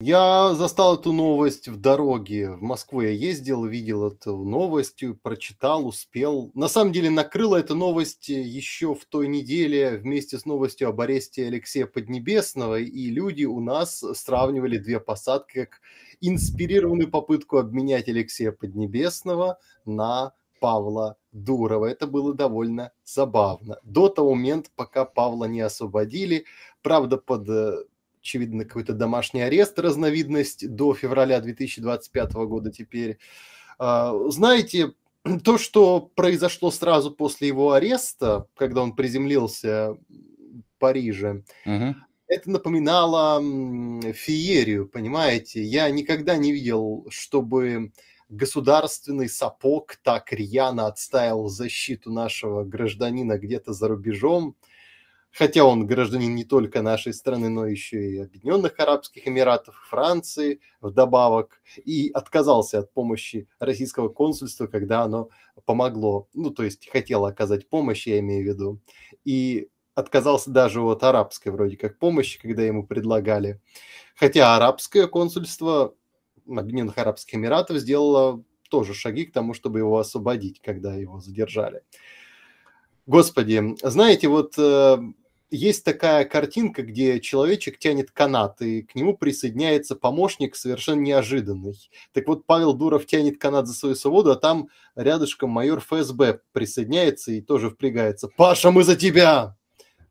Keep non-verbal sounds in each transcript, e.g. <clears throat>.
Я застал эту новость в дороге. В Москву я ездил, видел эту новость, прочитал, успел. На самом деле накрыла эта новость еще в той неделе вместе с новостью об аресте Алексея Поднебесного, и люди у нас сравнивали две посадки как инспирированную попытку обменять Алексея Поднебесного на Павла Дурова. Это было довольно забавно. До того момента, пока Павла не освободили, правда, под э, очевидно, какой-то домашний арест, разновидность до февраля 2025 года теперь. А, знаете, <clears throat> то, что произошло сразу после его ареста, когда он приземлился в Париже, угу. это напоминало феерию, понимаете? Я никогда не видел, чтобы государственный сапог так рьяно отстаивал защиту нашего гражданина где-то за рубежом хотя он гражданин не только нашей страны, но еще и Объединенных Арабских Эмиратов, Франции вдобавок, и отказался от помощи российского консульства, когда оно помогло, ну, то есть хотело оказать помощь, я имею в виду, и отказался даже от арабской вроде как помощи, когда ему предлагали. Хотя арабское консульство Объединенных Арабских Эмиратов сделало тоже шаги к тому, чтобы его освободить, когда его задержали. Господи, знаете, вот э, есть такая картинка, где человечек тянет канат, и к нему присоединяется помощник совершенно неожиданный. Так вот, Павел Дуров тянет канат за свою свободу, а там рядышком майор ФСБ присоединяется и тоже впрягается. «Паша, мы за тебя!»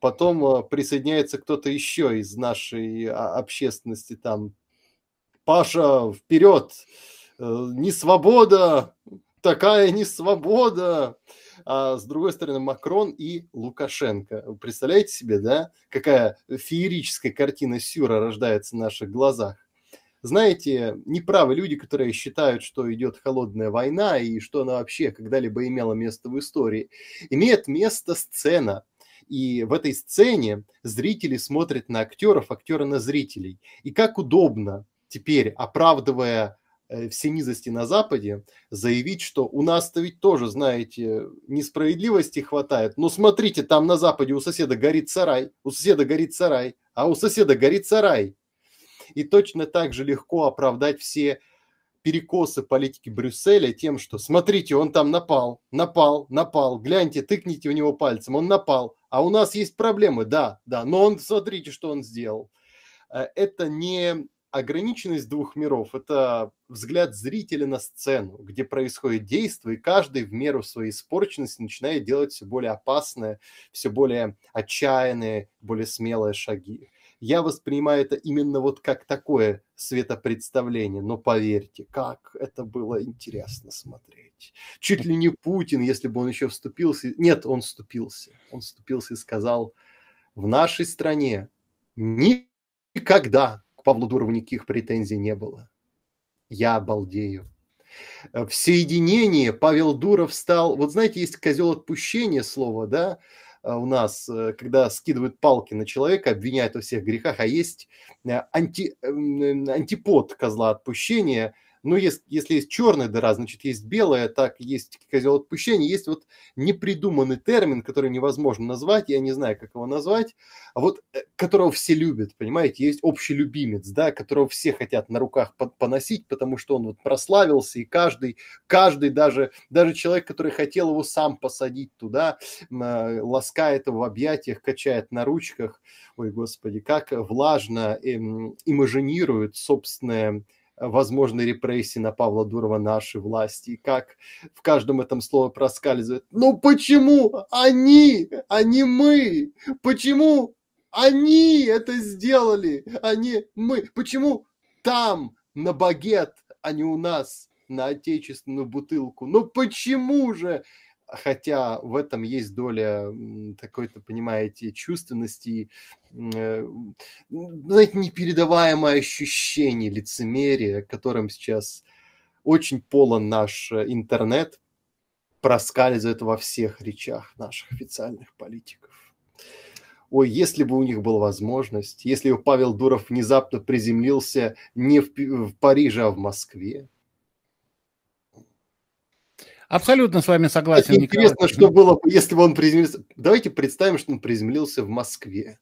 Потом э, присоединяется кто-то еще из нашей а, общественности там. «Паша, вперед! Э, не свобода! Такая не свобода!» а с другой стороны Макрон и Лукашенко. Вы представляете себе, да, какая феерическая картина Сюра рождается в наших глазах? Знаете, неправы люди, которые считают, что идет холодная война и что она вообще когда-либо имела место в истории. Имеет место сцена, и в этой сцене зрители смотрят на актеров, актеры на зрителей. И как удобно теперь, оправдывая Э, все низости на Западе, заявить, что у нас-то ведь тоже, знаете, несправедливости хватает. Но смотрите, там на Западе у соседа горит сарай, у соседа горит сарай, а у соседа горит сарай. И точно так же легко оправдать все перекосы политики Брюсселя тем, что смотрите, он там напал, напал, напал, гляньте, тыкните в него пальцем, он напал, а у нас есть проблемы, да, да, но он, смотрите, что он сделал. Э, это не ограниченность двух миров – это взгляд зрителя на сцену, где происходит действие, и каждый в меру своей испорченности начинает делать все более опасные, все более отчаянные, более смелые шаги. Я воспринимаю это именно вот как такое светопредставление, но поверьте, как это было интересно смотреть. Чуть ли не Путин, если бы он еще вступился. Нет, он вступился. Он вступился и сказал, в нашей стране никогда к Павлу Дурову никаких претензий не было. Я обалдею. Э, в соединении Павел Дуров стал... Вот знаете, есть козел отпущения слово, да, э, у нас, э, когда скидывают палки на человека, обвиняют во всех грехах, а есть анти, эм, антипод козла отпущения – ну, если, если есть черная дыра, значит, есть белая, так, есть козел отпущения, есть вот непридуманный термин, который невозможно назвать, я не знаю, как его назвать, а вот э, которого все любят, понимаете, есть общий любимец, да, которого все хотят на руках поносить, потому что он вот прославился, и каждый, каждый даже, даже человек, который хотел его сам посадить туда, а, ласкает его в объятиях, качает на ручках, ой, господи, как влажно эм, имажинирует собственное возможные репрессии на Павла Дурова нашей власти, и как в каждом этом слове проскальзывает. Ну почему они, а не мы? Почему они это сделали, а не мы? Почему там на багет, а не у нас на отечественную бутылку? Ну почему же? хотя в этом есть доля такой-то, понимаете, чувственности, э, знаете, непередаваемое ощущение лицемерия, которым сейчас очень полон наш э, интернет, проскальзывает во всех речах наших официальных политиков. Ой, если бы у них была возможность, если бы Павел Дуров внезапно приземлился не в, в Париже, а в Москве, Абсолютно с вами согласен. Николай. Интересно, что было бы, если бы он приземлился. Давайте представим, что он приземлился в Москве.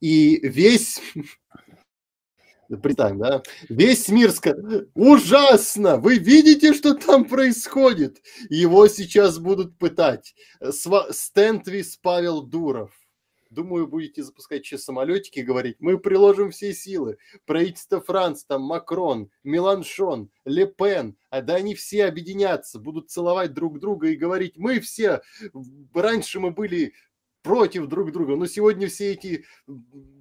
И весь Британия, да? Весь мир скажет: ужасно, вы видите, что там происходит? Его сейчас будут пытать. Сва... Стентвис Павел Дуров. Думаю, будете запускать через самолетики и говорить, мы приложим все силы. Правительство Франции, там Макрон, Меланшон, Ле Пен, а да они все объединятся, будут целовать друг друга и говорить, мы все, раньше мы были против друг друга, но сегодня все эти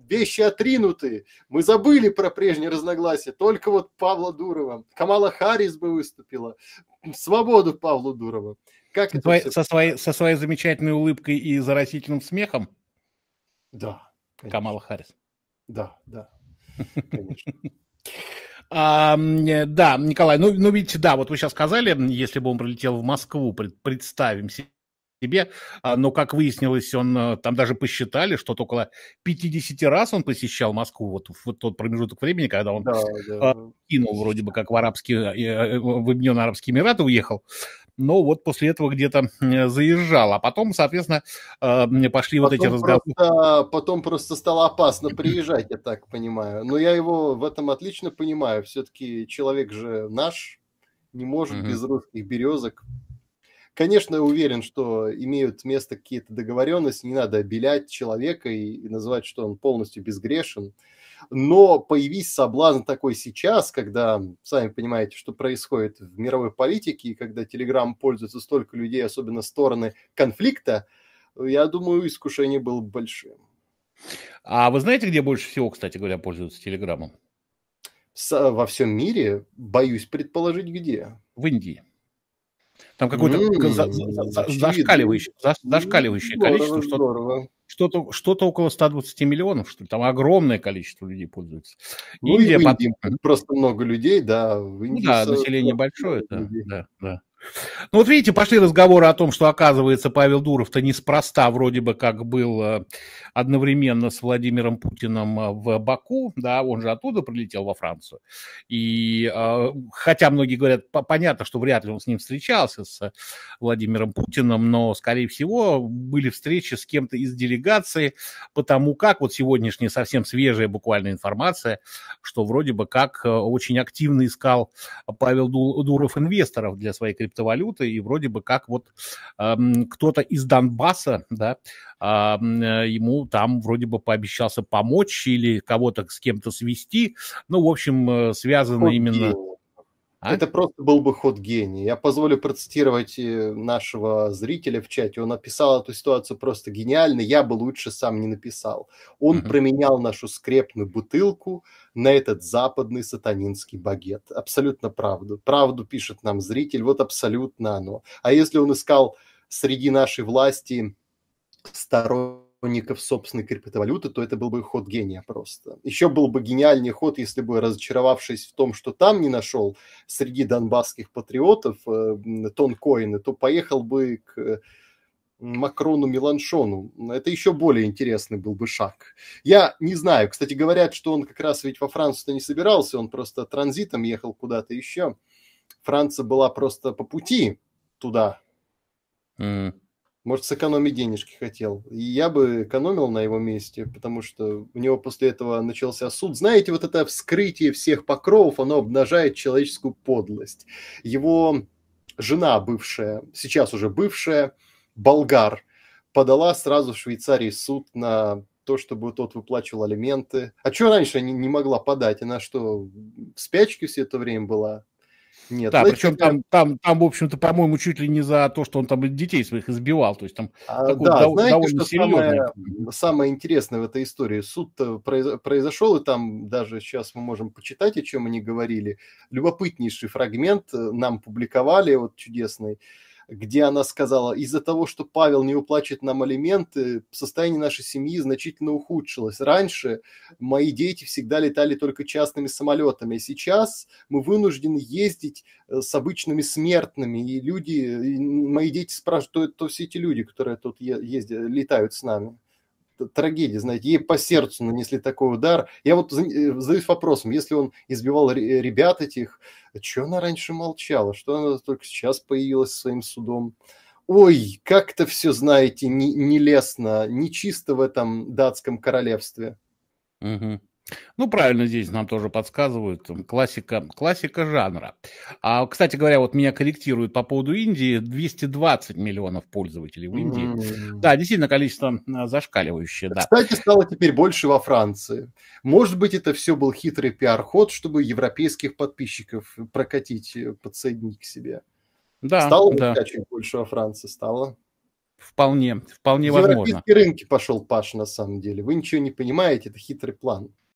вещи отринуты. Мы забыли про прежние разногласия. Только вот Павла Дурова. Камала Харрис бы выступила. Свободу Павлу Дурову. Как со, это своей, все... со, своей, со своей замечательной улыбкой и заразительным смехом? Да. Конечно. Камала Харрис. Да, да. <laughs> Конечно. А, да, Николай, ну, ну видите, да, вот вы сейчас сказали, если бы он прилетел в Москву, представим себе, а, но, как выяснилось, он а, там даже посчитали, что около 50 раз он посещал Москву вот в тот промежуток времени, когда он да, а, да. кинул вроде бы как в арабские, э, э, в Объединенные Арабские Эмираты уехал но вот после этого где-то э, заезжал. А потом, соответственно, мне э, пошли потом вот эти разговоры. Просто, потом просто стало опасно приезжать, я так понимаю. Но я его в этом отлично понимаю. Все-таки человек же наш, не может угу. без русских березок. Конечно, я уверен, что имеют место какие-то договоренности, не надо обелять человека и, называть, что он полностью безгрешен но появись соблазн такой сейчас, когда, сами понимаете, что происходит в мировой политике, и когда Telegram пользуется столько людей, особенно стороны конфликта, я думаю, искушение было большим. А вы знаете, где больше всего, кстати говоря, пользуются Телеграмом? во всем мире, боюсь предположить, где. В Индии. Там какое-то mm-hmm. за, за, за, зашкаливающее, за, зашкаливающее здорово, количество, что-то, что-то, что-то около 120 миллионов, что ли. Там огромное количество людей пользуется. Ну, Индия, и в Индии потом... просто много людей, да. В Индии ну да, население большое, да, да, да. Ну вот видите, пошли разговоры о том, что, оказывается, Павел Дуров-то неспроста вроде бы как был э, одновременно с Владимиром Путиным э, в Баку, да, он же оттуда прилетел во Францию. И э, хотя многие говорят, понятно, что вряд ли он с ним встречался, с Владимиром Путиным, но, скорее всего, были встречи с кем-то из делегации, потому как вот сегодняшняя совсем свежая буквально информация, что вроде бы как очень активно искал Павел Дуров инвесторов для своей крипто криптовалюты, и вроде бы как вот эм, кто-то из Донбасса, да, э, ему там вроде бы пообещался помочь или кого-то с кем-то свести, ну, в общем, э, связано Фу, именно... А? Это просто был бы ход гения. Я позволю процитировать э, нашего зрителя в чате. Он описал эту ситуацию просто гениально. Я бы лучше сам не написал. Он mm-hmm. променял нашу скрепную бутылку на этот западный сатанинский багет. Абсолютно правду. Правду пишет нам зритель. Вот абсолютно оно. А если он искал среди нашей власти сторон? сторонников собственной криптовалюты, то это был бы ход гения просто. Еще был бы гениальный ход, если бы, разочаровавшись в том, что там не нашел среди донбасских патриотов э, тонкоины, то поехал бы к э, Макрону Меланшону. Это еще более интересный был бы шаг. Я не знаю. Кстати, говорят, что он как раз ведь во Францию-то не собирался, он просто транзитом ехал куда-то еще. Франция была просто по пути туда. Mm. Может, сэкономить денежки хотел. И я бы экономил на его месте, потому что у него после этого начался суд. Знаете, вот это вскрытие всех покровов, оно обнажает человеческую подлость. Его жена бывшая, сейчас уже бывшая, болгар, подала сразу в Швейцарии суд на то, чтобы тот выплачивал алименты. А что раньше не, не могла подать? Она что, в спячке все это время была? Нет, да, знаете, ну, причем там, там, там, в общем-то, по-моему, чуть ли не за то, что он там детей своих избивал. То есть там а, да, дов- знаете, довольно что Самое, интересное в этой истории, суд произошел, и там даже сейчас мы можем почитать, о чем они говорили. Любопытнейший фрагмент э, нам публиковали, вот чудесный где она сказала, из-за того, что Павел не уплачет нам алименты, состояние нашей семьи значительно ухудшилось. Раньше мои дети всегда летали только частными самолетами, а сейчас мы вынуждены ездить э, с обычными смертными, и люди, и мои дети спрашивают, кто, кто все эти люди, которые тут ездят, летают с нами трагедия, знаете, ей по сердцу нанесли такой удар. Я вот э, задаюсь вопросом, если он избивал ребят этих, что она раньше молчала, что она только сейчас появилась своим судом? Ой, как-то все, знаете, не, нелестно, нечисто в этом датском королевстве. Угу. Ну, правильно, здесь нам тоже подсказывают. Классика, классика жанра. А, кстати говоря, вот меня корректируют по поводу Индии. 220 миллионов пользователей в Индии. Mm. Да, действительно, количество зашкаливающее, да. Кстати, стало теперь больше во Франции. Может быть, это все был хитрый пиар-ход, чтобы европейских подписчиков прокатить, э, подсоединить к себе. Да, стало да. очень больше во Франции, стало. Вполне, вполне Европейские возможно. Европейские рынки пошел Паш, на самом деле. Вы ничего не понимаете, это хитрый план.